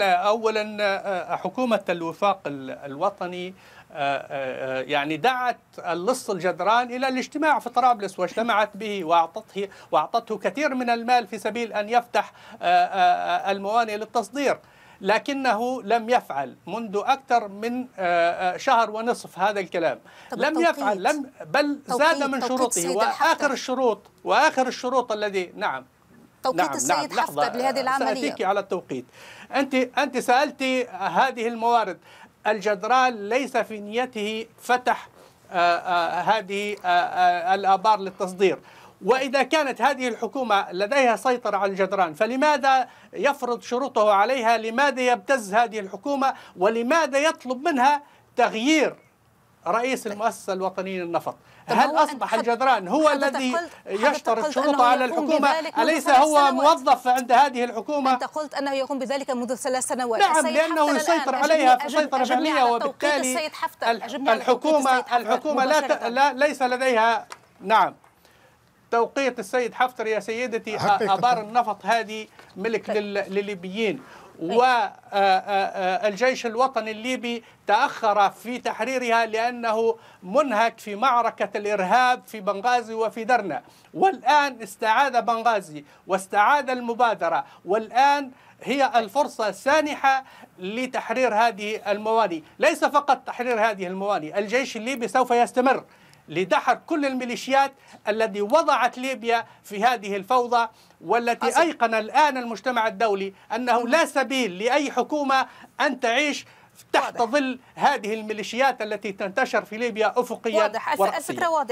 اولا آه، حكومه الوفاق الوطني آه، آه، يعني دعت اللص الجدران الى الاجتماع في طرابلس واجتمعت به واعطته واعطته كثير من المال في سبيل ان يفتح الموانئ للتصدير لكنه لم يفعل منذ أكثر من شهر ونصف هذا الكلام لم يفعل لم بل زاد من شروطه وآخر الشروط وآخر الشروط الذي نعم توقيت نعم, نعم، السيد نعم حفتر لهذه العملية سأتيك على التوقيت أنت, أنت سألت هذه الموارد الجدران ليس في نيته فتح آه، آه، هذه آه، الآبار للتصدير وإذا كانت هذه الحكومة لديها سيطرة على الجدران فلماذا يفرض شروطه عليها لماذا يبتز هذه الحكومة ولماذا يطلب منها تغيير رئيس طيب. المؤسسة الوطنية للنفط هل أصبح الجدران هو الذي يشترط شروطه على الحكومة أليس هو موظف عند هذه الحكومة أنت قلت أنه يقوم بذلك منذ ثلاث سنوات نعم لأنه يسيطر عليها في سيطرة فعلية وبالتالي الحكومة الحكومة لا ليس لديها نعم توقيت السيد حفتر يا سيدتي ابار النفط هذه ملك طيب. للليبيين طيب. والجيش الوطني الليبي تأخر في تحريرها لأنه منهك في معركة الإرهاب في بنغازي وفي درنا والآن استعاد بنغازي واستعاد المبادرة والآن هي الفرصة السانحة لتحرير هذه المواني ليس فقط تحرير هذه المواني الجيش الليبي سوف يستمر لدحر كل الميليشيات التي وضعت ليبيا في هذه الفوضى والتي أصل. أيقن الآن المجتمع الدولي أنه لا سبيل لأي حكومة أن تعيش تحت واضح. ظل هذه الميليشيات التي تنتشر في ليبيا أفقيا واضح الفكرة واضحة